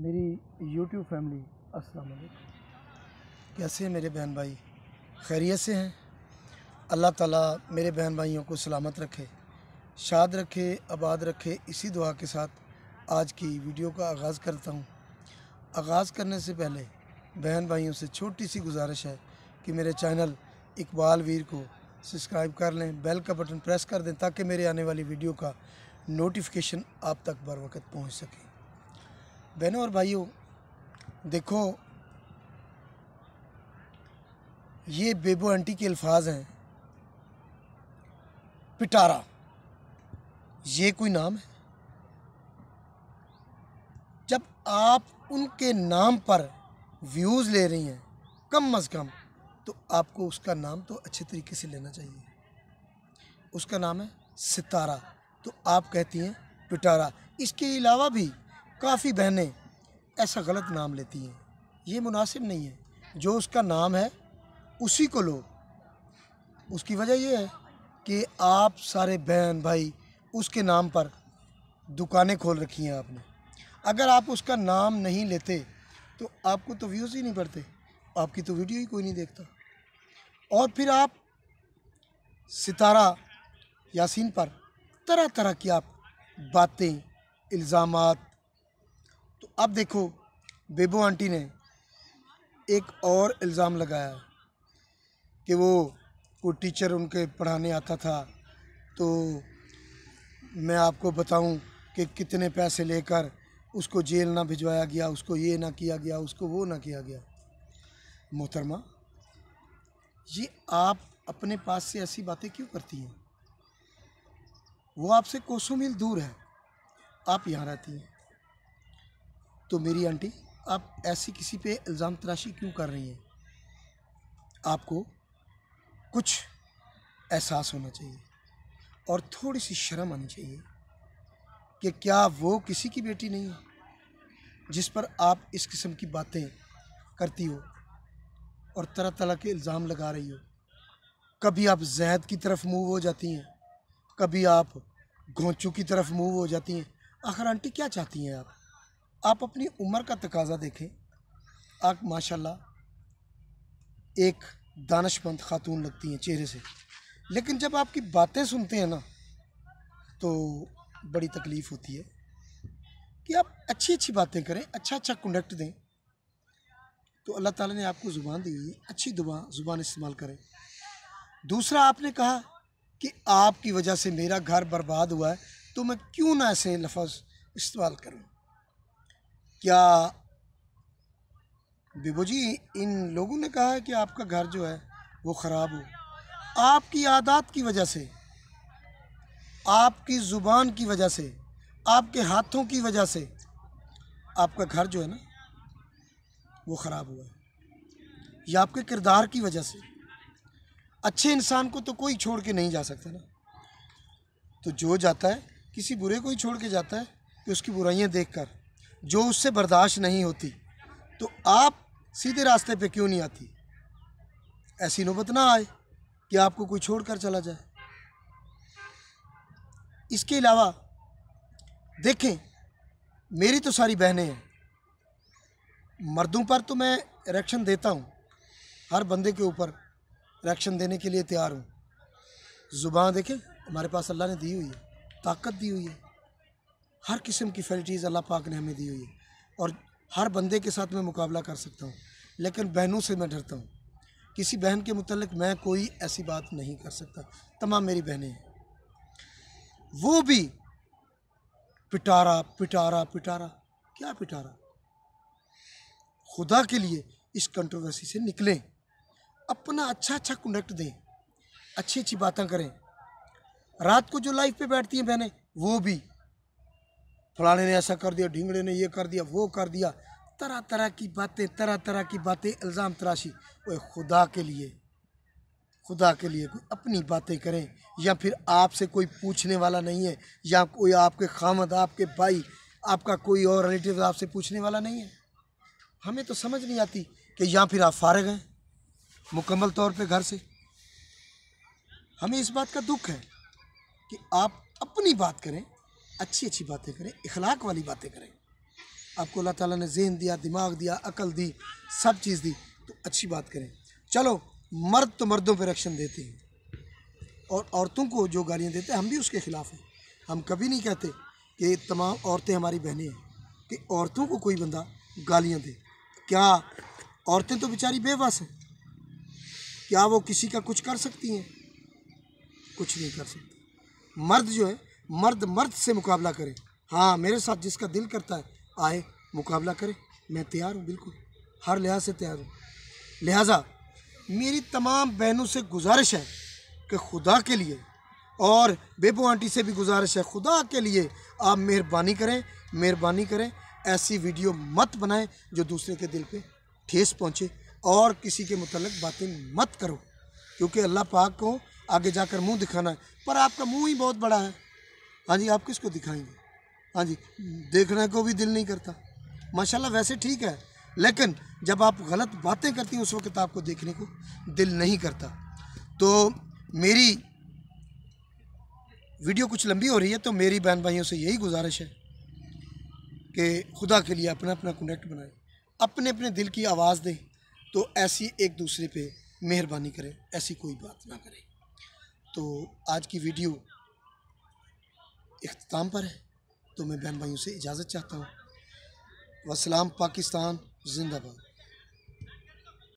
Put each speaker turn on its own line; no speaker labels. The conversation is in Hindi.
मेरी यूट्यूब फैमिली अस्सलाम वालेकुम कैसे हैं मेरे बहन भाई खैरियत से हैं अल्लाह ताला मेरे बहन भाइयों को सलामत रखे शाद रखे आबाद रखे इसी दुआ के साथ आज की वीडियो का आगाज़ करता हूँ आगाज़ करने से पहले बहन भाइयों से छोटी सी गुजारिश है कि मेरे चैनल इकबाल वीर को सब्सक्राइब कर लें बेल का बटन प्रेस कर दें ताकि मेरे आने वाली वीडियो का नोटिफिकेशन आप तक बर वक्त पहुँच सके बहनों और भाइयों देखो ये बेबो आंटी के अल्फाज हैं पिटारा ये कोई नाम है जब आप उनके नाम पर व्यूज़ ले रही हैं कम अज़ कम तो आपको उसका नाम तो अच्छे तरीके से लेना चाहिए उसका नाम है सितारा तो आप कहती हैं पिटारा इसके अलावा भी काफ़ी बहनें ऐसा गलत नाम लेती हैं ये मुनासिब नहीं है जो उसका नाम है उसी को लो उसकी वजह यह है कि आप सारे बहन भाई उसके नाम पर दुकानें खोल रखी हैं आपने अगर आप उसका नाम नहीं लेते तो आपको तो व्यूज़ ही नहीं पड़ते आपकी तो वीडियो ही कोई नहीं देखता और फिर आप सितारा यासीन पर तरह तरह की आप बातें इल्ज़ाम अब देखो बेबो आंटी ने एक और इल्ज़ाम लगाया कि वो वो टीचर उनके पढ़ाने आता था तो मैं आपको बताऊं कि कितने पैसे लेकर उसको जेल ना भिजवाया गया उसको ये ना किया गया उसको वो ना किया गया मोहतरमा ये आप अपने पास से ऐसी बातें क्यों करती हैं वो आपसे कोसों मील दूर है आप यहाँ रहती हैं तो मेरी आंटी आप ऐसी किसी पे इल्ज़ाम तराशी क्यों कर रही हैं आपको कुछ एहसास होना चाहिए और थोड़ी सी शर्म आनी चाहिए कि क्या वो किसी की बेटी नहीं है जिस पर आप इस किस्म की बातें करती हो और तरह तरह के इल्ज़ाम लगा रही हो कभी आप जहद की तरफ मूव हो जाती हैं कभी आप घोंचू की तरफ मूव हो जाती हैं आखिर आंटी क्या चाहती हैं आप आप अपनी उम्र का तकाजा देखें आप माशाल्लाह एक दानशमंद खातून लगती हैं चेहरे से लेकिन जब आपकी बातें सुनते हैं ना तो बड़ी तकलीफ़ होती है कि आप अच्छी अच्छी बातें करें अच्छा अच्छा कंडक्ट दें तो अल्लाह ताला ने आपको ज़ुबान दी हुई है अच्छी दुबा ज़ुबान इस्तेमाल करें दूसरा आपने कहा कि आपकी वजह से मेरा घर बर्बाद हुआ है तो मैं क्यों ना ऐसे लफ्ज़ इस्तेमाल करूँ क्या बिबू जी इन लोगों ने कहा है कि आपका घर जो है वो ख़राब हो आपकी आदत की वजह से आपकी ज़ुबान की वजह से आपके हाथों की वजह से आपका घर जो है ना वो ख़राब हुआ है या आपके किरदार की वजह से अच्छे इंसान को तो कोई छोड़ के नहीं जा सकता ना तो जो जाता है किसी बुरे को ही छोड़ के जाता है कि उसकी बुराइयां देखकर जो उससे बर्दाश्त नहीं होती तो आप सीधे रास्ते पे क्यों नहीं आती ऐसी नौबत ना आए कि आपको कोई छोड़ कर चला जाए इसके अलावा देखें मेरी तो सारी बहनें हैं मर्दों पर तो मैं रक्षण देता हूँ हर बंदे के ऊपर रक्षण देने के लिए तैयार हूँ ज़ुबान देखें हमारे पास अल्लाह ने दी हुई है ताकत दी हुई है हर किस्म की फैसिलिटीज़ अल्लाह पाक ने हमें दी हुई है और हर बंदे के साथ मैं मुकाबला कर सकता हूँ लेकिन बहनों से मैं डरता हूँ किसी बहन के मतलब मैं कोई ऐसी बात नहीं कर सकता तमाम मेरी बहनें हैं वो भी पिटारा पिटारा पिटारा क्या पिटारा खुदा के लिए इस कंट्रोवर्सी से निकलें अपना अच्छा अच्छा कंडक्ट दें अच्छी अच्छी बातें करें रात को जो लाइफ पे बैठती हैं बहनें वो भी फलाने ने ऐसा कर दिया ढींगड़े ने ये कर दिया वो कर दिया तरह तरह की बातें तरह तरह की बातें इल्ज़ाम तराशी वो खुदा के लिए खुदा के लिए कोई अपनी बातें करें या फिर आपसे कोई पूछने वाला नहीं है या कोई आपके खामद आपके भाई आपका कोई और रिलेटिव आपसे पूछने वाला नहीं है हमें तो समझ नहीं आती कि या फिर आप फारग हैं मुकम्मल तौर पे घर से हमें इस बात का दुख है कि आप अपनी बात करें अच्छी अच्छी बातें करें इखलाक वाली बातें करें आपको अल्लाह ताला ने जहन दिया दिमाग दिया अकल दी सब चीज़ दी तो अच्छी बात करें चलो मर्द तो मर्दों पर एक्शन देते हैं और औरतों को जो गालियाँ देते हैं हम भी उसके ख़िलाफ़ हैं हम कभी नहीं कहते कि तमाम औरतें हमारी बहनें हैं कि औरतों को कोई बंदा गालियाँ दे क्या औरतें तो बेचारी बेबस हैं क्या वो किसी का कुछ कर सकती हैं कुछ नहीं कर सकती मर्द जो है मर्द मर्द से मुकाबला करे हाँ मेरे साथ जिसका दिल करता है आए मुकाबला करे मैं तैयार हूँ बिल्कुल हर लिहाज से तैयार हूँ लिहाजा मेरी तमाम बहनों से गुजारिश है कि खुदा के लिए और बेबो आंटी से भी गुजारिश है खुदा के लिए आप मेहरबानी करें मेहरबानी करें ऐसी वीडियो मत बनाएं जो दूसरे के दिल पे ठेस पहुँचे और किसी के मतलब बातें मत करो क्योंकि अल्लाह पाक को आगे जाकर मुंह दिखाना है पर आपका मुंह ही बहुत बड़ा है हाँ जी आप किसको दिखाएंगे हाँ जी देखने को भी दिल नहीं करता माशाल्लाह वैसे ठीक है लेकिन जब आप गलत बातें करती हैं उस वक्त आपको देखने को दिल नहीं करता तो मेरी वीडियो कुछ लंबी हो रही है तो मेरी बहन भाइयों से यही गुजारिश है कि खुदा के लिए अपना अपना कनेक्ट बनाए अपने अपने दिल की आवाज़ दें तो ऐसी एक दूसरे पे मेहरबानी करें ऐसी कोई बात ना करें तो आज की वीडियो अख्ताम पर है तो मैं बहन भाइयों से इजाज़त चाहता हूँ वसलाम पाकिस्तान जिंदाबाद